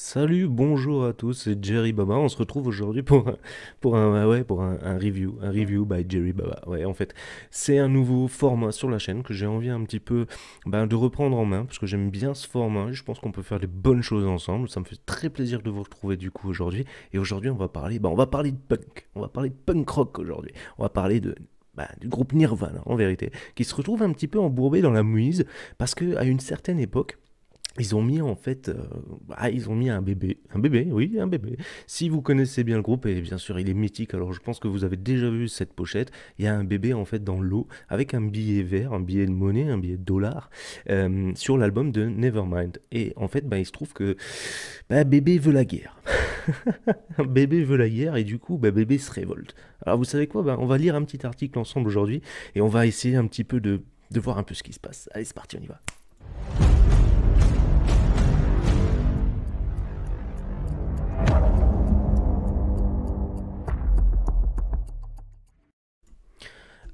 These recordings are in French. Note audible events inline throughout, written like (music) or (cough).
Salut, bonjour à tous, c'est Jerry Baba. On se retrouve aujourd'hui pour un, pour un, ah ouais, pour un, review, un review by Jerry Baba. Ouais, en fait, c'est un nouveau format sur la chaîne que j'ai envie un petit peu ben, de reprendre en main parce que j'aime bien ce format. Je pense qu'on peut faire des bonnes choses ensemble. Ça me fait très plaisir de vous retrouver du coup aujourd'hui. Et aujourd'hui, on va parler, ben, on va parler de punk. On va parler de punk rock aujourd'hui. On va parler de ben, du groupe Nirvana en vérité, qui se retrouve un petit peu embourbé dans la mouise parce que à une certaine époque ils ont mis en fait, euh, bah, ils ont mis un bébé, un bébé, oui, un bébé. Si vous connaissez bien le groupe, et bien sûr il est mythique, alors je pense que vous avez déjà vu cette pochette, il y a un bébé en fait dans l'eau avec un billet vert, un billet de monnaie, un billet de dollar euh, sur l'album de Nevermind. Et en fait, bah, il se trouve que bah, bébé veut la guerre. (laughs) bébé veut la guerre et du coup, bah, bébé se révolte. Alors vous savez quoi, bah, on va lire un petit article ensemble aujourd'hui et on va essayer un petit peu de, de voir un peu ce qui se passe. Allez, c'est parti, on y va.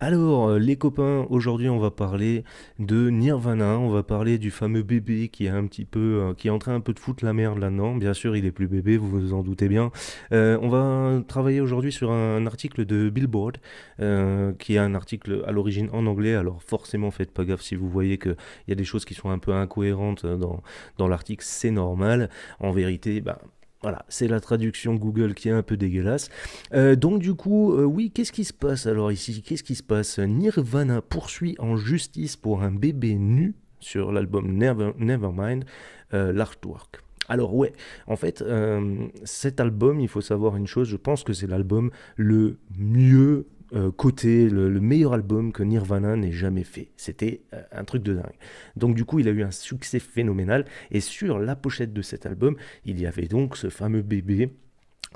Alors, euh, les copains, aujourd'hui, on va parler de Nirvana. On va parler du fameux bébé qui est un petit peu, euh, qui est en train un peu de foutre la merde là-dedans. Bien sûr, il est plus bébé, vous vous en doutez bien. Euh, on va travailler aujourd'hui sur un article de Billboard, qui est un article à l'origine en anglais. Alors, forcément, faites pas gaffe si vous voyez qu'il y a des choses qui sont un peu incohérentes dans, dans l'article, c'est normal. En vérité, bah, voilà, c'est la traduction Google qui est un peu dégueulasse. Euh, donc du coup, euh, oui, qu'est-ce qui se passe alors ici Qu'est-ce qui se passe Nirvana poursuit en justice pour un bébé nu sur l'album Nevermind, euh, l'artwork. Alors ouais, en fait, cet album, il faut savoir une chose, je pense que c'est l'album le mieux euh, côté, le, meilleur album que Nirvana n'ait jamais fait. C'était euh, un truc de dingue. Donc du coup, il a eu un succès phénoménal. Et sur la pochette de cet album, il y avait donc ce fameux bébé.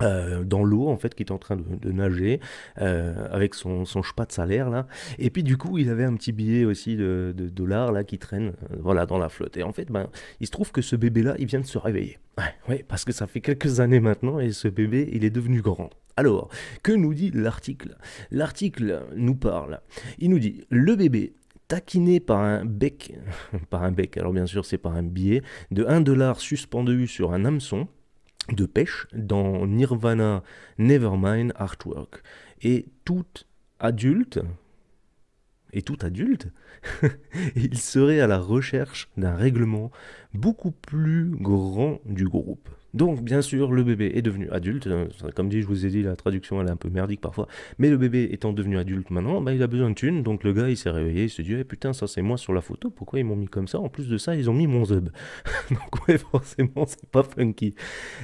Euh, dans l'eau en fait qui est en train de, nager avec son, son de salaire là et puis du coup il avait un petit billet aussi de, dollars là qui traîne voilà dans la flotte et en fait ben il se trouve que ce bébé là il vient de se réveiller ouais, parce que ça fait quelques années maintenant et ce bébé il est devenu grand alors, que nous dit l'article L'article nous parle. Il nous dit le bébé taquiné par un bec, (laughs) par un bec, alors bien sûr c'est par un billet, de 1 dollar suspendu sur un hameçon de pêche dans Nirvana Nevermind Artwork. Et tout adulte, et tout adulte, (laughs) il serait à la recherche d'un règlement beaucoup plus grand du groupe. Donc, bien sûr, le bébé est devenu adulte. Euh, comme dit, je vous ai dit, la traduction elle est un peu merdique parfois. Mais le bébé étant devenu adulte maintenant, bah, il a besoin de thunes. Donc, le gars il s'est réveillé, il s'est dit, eh, putain, ça c'est moi sur la photo, pourquoi ils m'ont mis comme ça En plus de ça, ils ont mis mon zub. (laughs) donc, forcément, (laughs) c'est pas funky.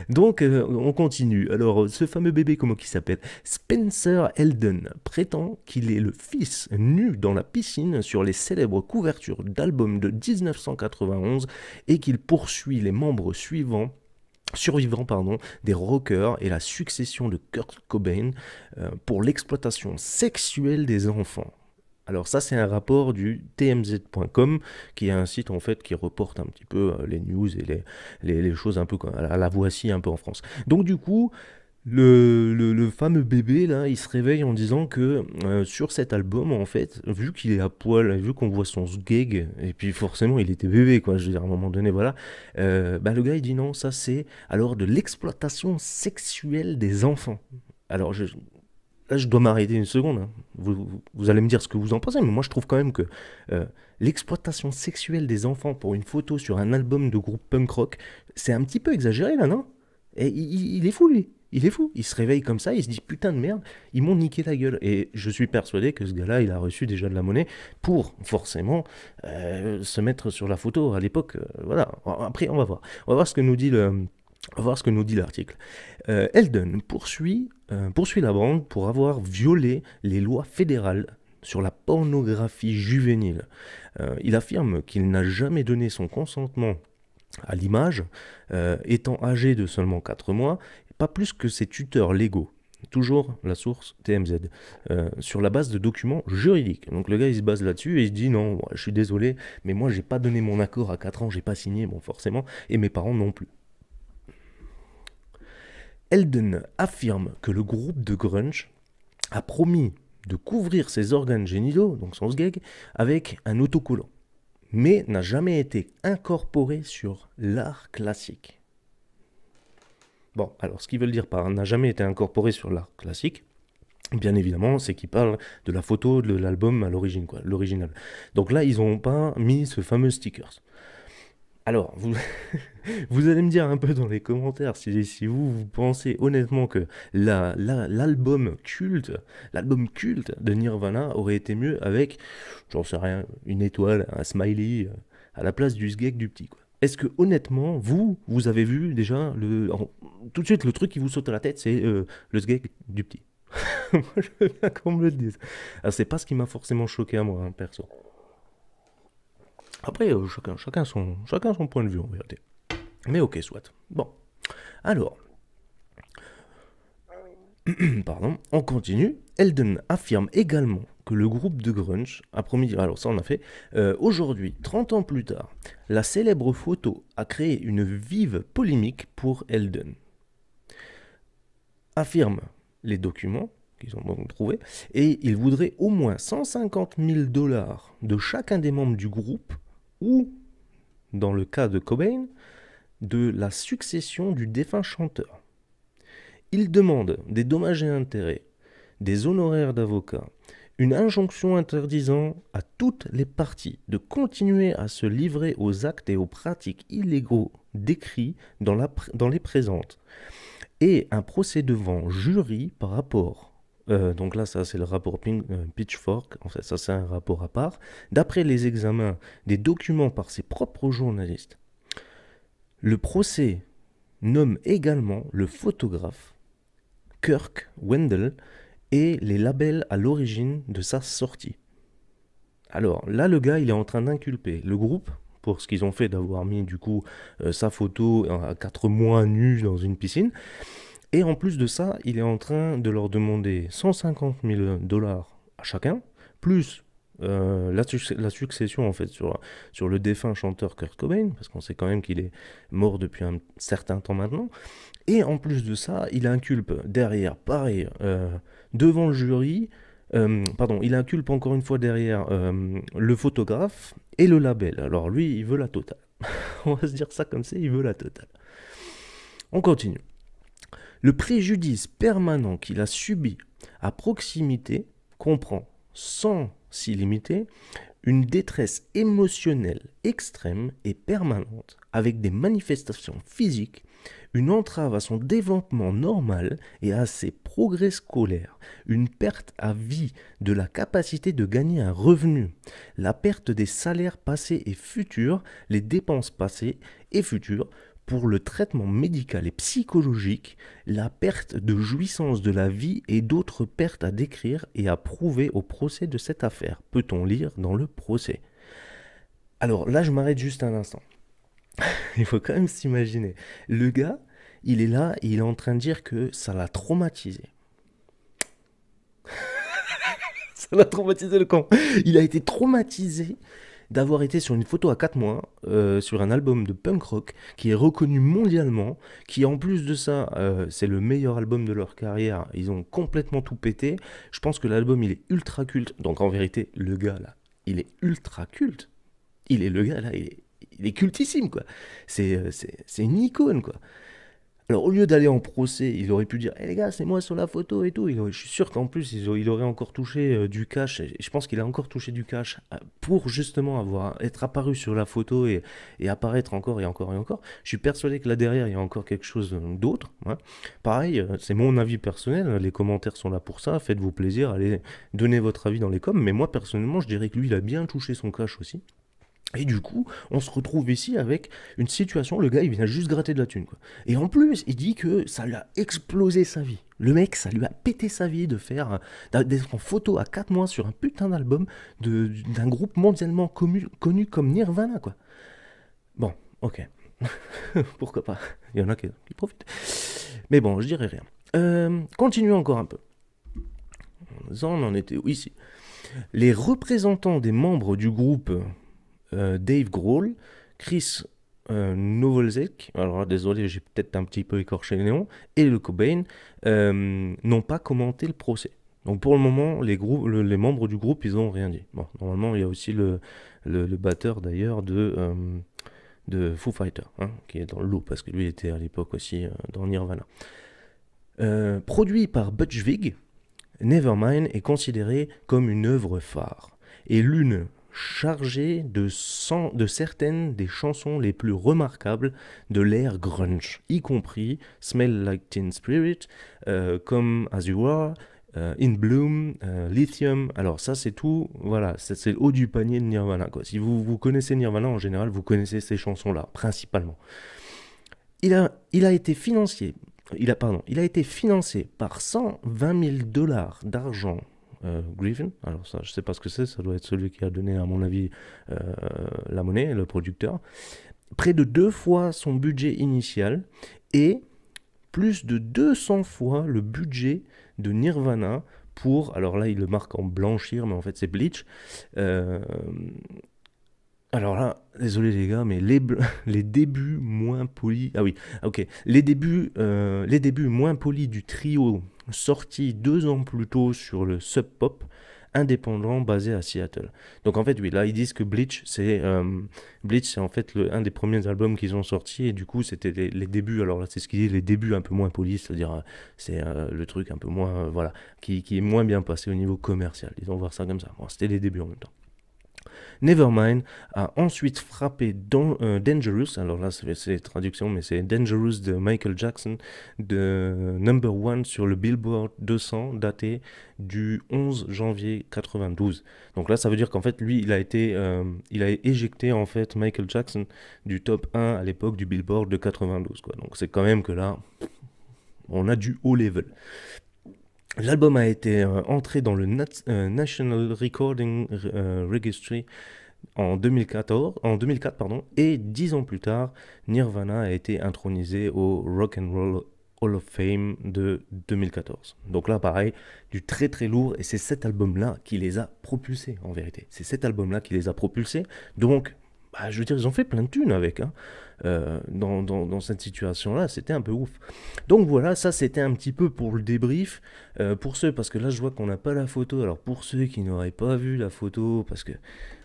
Donc, euh, on continue. Alors, ce fameux bébé, comment il s'appelle Spencer Elden prétend qu'il est le fils nu dans la piscine sur les célèbres couvertures d'albums de 1991 et qu'il poursuit les membres suivants survivants pardon, des rockers et la succession de Kurt Cobain euh, pour l'exploitation sexuelle des enfants. Alors ça, c'est un rapport du tmz.com, qui est un site en fait qui reporte un petit peu euh, les news et les, les, les choses un peu à la voici un peu en France. Donc du coup, le, le, fameux bébé, là, il se réveille en disant que euh, sur cet album, en fait, vu qu'il est à poil, vu qu'on voit son gig, et puis forcément, il était bébé, quoi, je veux dire, à un moment donné, voilà, euh, bah, le gars, il dit non, ça c'est alors de l'exploitation sexuelle des enfants. Alors, je, là, je dois m'arrêter une seconde. Hein. Vous, allez me dire ce que vous en pensez, mais moi, je trouve quand même que euh, l'exploitation sexuelle des enfants pour une photo sur un album de groupe punk rock, c'est un petit peu exagéré, là, non et il est fou, lui. Il est fou. Il se réveille comme ça, il se dit putain de merde, ils m'ont niqué la gueule. Et je suis persuadé que ce gars-là, il a reçu déjà de la monnaie pour forcément euh, se mettre sur la photo à l'époque. Euh, voilà. Après, on va voir. On va voir ce que nous dit le. voir ce que nous dit l'article. Euh, Elden poursuit, euh, poursuit la bande pour avoir violé les lois fédérales sur la pornographie juvénile. il affirme qu'il n'a jamais donné son consentement à l'image, étant âgé de seulement 4 mois plus que ses tuteurs légaux. Toujours la source TMZ, euh, sur la base de documents juridiques. Donc le gars il se base là-dessus et il se dit non, je suis désolé, mais moi j'ai pas donné mon accord à 4 ans, j'ai pas signé, bon forcément, et mes parents non plus. Elden affirme que le groupe de grunge a promis de couvrir ses organes génitaux, donc son gag avec un autocollant, mais n'a jamais été incorporé sur l'art classique. Bon, alors ce qu'ils veulent dire par n'a jamais été incorporé sur l'art classique, bien évidemment, c'est qu'ils parlent de la photo de l'album à l'origine, quoi, l'original. Donc là, ils n'ont pas mis ce fameux sticker. Alors, vous, (laughs) vous, allez me dire un peu dans les commentaires si, vous, pensez honnêtement que l'album culte, l'album culte de Nirvana aurait été mieux avec, j'en sais rien, une étoile, un smiley euh, à la place du sgeg du petit. Quoi. Est-ce que honnêtement, vous, vous avez vu déjà le, tout de suite, le truc qui vous saute à la tête, c'est euh, le sgeg du petit. (laughs) moi, je veux bien qu'on me le dise. Alors, ah, c'est pas ce qui m'a forcément choqué à moi, hein, perso. Après, euh, chacun, chacun, son, chacun son point de vue, en vérité. Mais ok, soit. Bon. Alors. (clears throat) Pardon, on continue. Elden affirme également que le groupe de grunge a promis, alors ça on a fait, euh, aujourd'hui, 30 ans plus tard, la célèbre photo a créé une vive polémique pour Elden affirme les documents qu'ils ont donc trouvés, et il voudrait au moins 150 000 dollars de chacun des membres du groupe, ou, dans le cas de Cobain, de la succession du défunt chanteur. Il demande des dommages et intérêts, des honoraires d'avocats, une injonction interdisant à toutes les parties de continuer à se livrer aux actes et aux pratiques illégaux décrits dans les présentes, et un procès devant jury par rapport. Euh, donc là, ça c'est le rapport euh, Pitchfork, en fait, ça c'est un rapport à part, d'après les examens des documents par ses propres journalistes. Le procès nomme également le photographe Kirk Wendell et les labels à l'origine de sa sortie. Alors là, le gars, il est en train d'inculper le groupe pour ce qu'ils ont fait d'avoir mis du coup euh, sa photo euh, à quatre mois nu dans une piscine. Et en plus de ça, il est en train de leur demander 150 000 dollars à chacun, plus euh, la, succession en fait sur, sur le défunt chanteur Kurt Cobain, parce qu'on sait quand même qu'il est mort depuis un certain temps maintenant. Et en plus de ça, il inculpe derrière, pareil, devant le jury, pardon, il inculpe encore une fois derrière le photographe et le label, alors lui, il veut la totale. (laughs) On va se dire ça comme c'est, il veut la totale. On continue. Le préjudice permanent qu'il a subi à proximité comprend, 100% si limitée, une détresse émotionnelle extrême et permanente, avec des manifestations physiques, une entrave à son développement normal et à ses progrès scolaires, une perte à vie de la capacité de gagner un revenu, la perte des salaires passés et futurs, les dépenses passées et futures, pour le traitement médical et psychologique, la perte de jouissance de la vie et d'autres pertes à décrire et à prouver au procès de cette affaire, peut-on lire dans le procès. Alors là, je m'arrête juste un instant. (laughs) il faut quand même s'imaginer. Le gars, il est là et il est en train de dire que ça l'a traumatisé. (laughs) ça l'a traumatisé le camp. Il a été traumatisé d'avoir été sur une photo à 4 mois, euh, sur un album de punk rock qui est reconnu mondialement, qui en plus de ça, euh, c'est le meilleur album de leur carrière. Ils ont complètement tout pété. Je pense que l'album, il est ultra culte. Donc en vérité, le gars là, il est ultra culte. Il est le gars là, il est, il est cultissime quoi. C'est euh, une icône quoi. Alors au lieu d'aller en procès, il aurait pu dire Eh les gars, c'est moi sur la photo et tout. je suis sûr qu'en plus, il aurait encore touché euh, du cash. Et je pense qu'il a encore touché du cash euh, pour justement avoir être apparu sur la photo et, apparaître encore et encore et encore. Je suis persuadé que là derrière, il y a encore quelque chose euh, d'autre. Hein. Pareil, c'est mon avis personnel. Hein. Les commentaires sont là pour ça. Faites-vous plaisir, allez donner votre avis dans les coms. Mais moi personnellement, je dirais que lui, il a bien touché son cash aussi. Et du coup, on se retrouve ici avec une situation, le gars il vient juste gratter de la thune. Quoi. Et en plus, il dit que ça lui a explosé sa vie. Le mec, ça lui a pété sa vie de faire d'être en photo à 4 mois sur un putain d'album d'un groupe mondialement connu comme Nirvana. quoi. Bon, ok. (laughs) Pourquoi pas Il y en a qui, profitent. Mais bon, je dirais rien. Euh, continuons encore un peu. On en était ici Les représentants des membres du groupe euh, Dave Grohl, Chris euh, Novolzek, alors désolé, j'ai peut-être un petit peu écorché le et le Cobain euh, n'ont pas commenté le procès. Donc pour le moment, les, groupes, les membres du groupe, ils n'ont rien dit. Bon, normalement, il y a aussi le, le, batteur d'ailleurs de, euh, de Foo Fighter, hein, qui est dans le parce que lui était à l'époque aussi dans Nirvana. produit par Butch Vig, Nevermind est considéré comme une œuvre phare. Et l'une chargé de, de certaines des chansons les plus remarquables de l'ère grunge, y compris Smell Like Teen Spirit, euh, Come As You Are, euh, In Bloom, euh, Lithium. Alors ça c'est tout, voilà, c'est le haut du panier de Nirvana. Si vous, vous connaissez Nirvana en général, vous connaissez ces chansons-là, principalement. Il a, il a été financé il a, pardon, il a été financé par 120 000 dollars d'argent euh, Griffin. Alors ça, je sais pas ce que c'est, ça doit être celui qui a donné, à mon avis, euh, la monnaie, le producteur. Près de deux fois son budget initial et plus de 200 fois le budget de Nirvana pour, alors là il le marque en blanchir, mais en fait c'est Bleach. Euh, alors là, désolé les gars, mais les, (laughs) les débuts moins polis. Ah oui, ok. Les débuts, les débuts moins polis du trio sorti deux ans plus tôt sur le Sub Pop indépendant basé à Seattle. Donc en fait, oui, là, ils disent que Bleach, c'est euh, c'est en fait un des premiers albums qu'ils ont sorti, et du coup, c'était les, débuts. Alors là, c'est ce qu'ils disent, les débuts un peu moins polis, c'est-à-dire euh, c'est euh, le truc un peu moins, voilà, qui, qui, est moins bien passé au niveau commercial. Ils vont voir ça comme ça. Bon, c'était les débuts en même temps. Nevermind a ensuite frappé euh, Dangerous, alors là c'est traduction, mais c'est Dangerous de Michael Jackson, de number one sur le Billboard 200, daté du 11 janvier 92. Donc là, ça veut dire qu'en fait, lui, il a été, euh, il a éjecté en fait Michael Jackson du top 1 à l'époque du Billboard de 92. Quoi. Donc c'est quand même que là, on a du haut level. L'album a été euh, entré dans le euh, National Recording euh, Registry en 2014, en 2004 pardon, et dix ans plus tard, Nirvana a été intronisé au Rock and Roll Hall of Fame de 2014. Donc là, pareil, du très très lourd, et c'est cet album-là qui les a propulsés en vérité. C'est cet album-là qui les a propulsés. Donc bah, je veux dire, ils ont fait plein de thunes avec. Hein. Euh, dans, cette situation-là, c'était un peu ouf. Donc voilà, ça c'était un petit peu pour le débrief. Euh, pour ceux, parce que là je vois qu'on n'a pas la photo. Alors pour ceux qui n'auraient pas vu la photo, parce que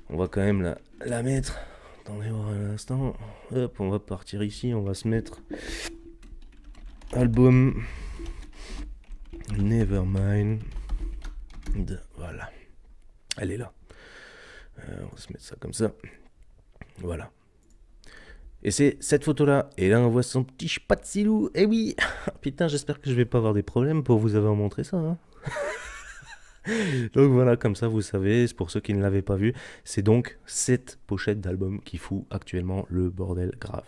on va quand même la, mettre. Attendez un instant. Hop, on va partir ici, on va se mettre. Album Nevermind. Voilà. Elle est là. Euh, on va se mettre ça comme ça. Voilà. Et c'est cette photo-là. Et là, on voit son petit silou. Eh oui (laughs) Putain, j'espère que je vais pas avoir des problèmes pour vous avoir montré ça. Hein. (laughs) donc voilà, comme ça, vous savez, pour ceux qui ne l'avaient pas vu, c'est donc cette pochette d'album qui fout actuellement le bordel grave.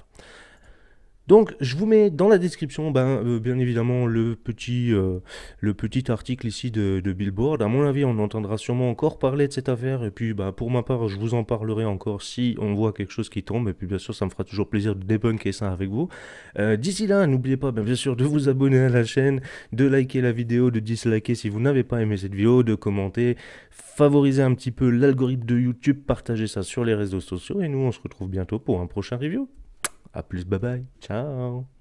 Donc je vous mets dans la description ben, euh, bien évidemment le petit, euh, le petit article ici de, Billboard. À mon avis on entendra sûrement encore parler de cette affaire et puis ben, pour ma part je vous en parlerai encore si on voit quelque chose qui tombe et puis bien sûr ça me fera toujours plaisir de débunker ça avec vous. Euh, d'ici là n'oubliez pas bien sûr de vous abonner à la chaîne, de liker la vidéo, de disliker si vous n'avez pas aimé cette vidéo, de commenter, favoriser un petit peu l'algorithme de YouTube, partager ça sur les réseaux sociaux et nous on se retrouve bientôt pour un prochain review. A plus, bye bye. Ciao.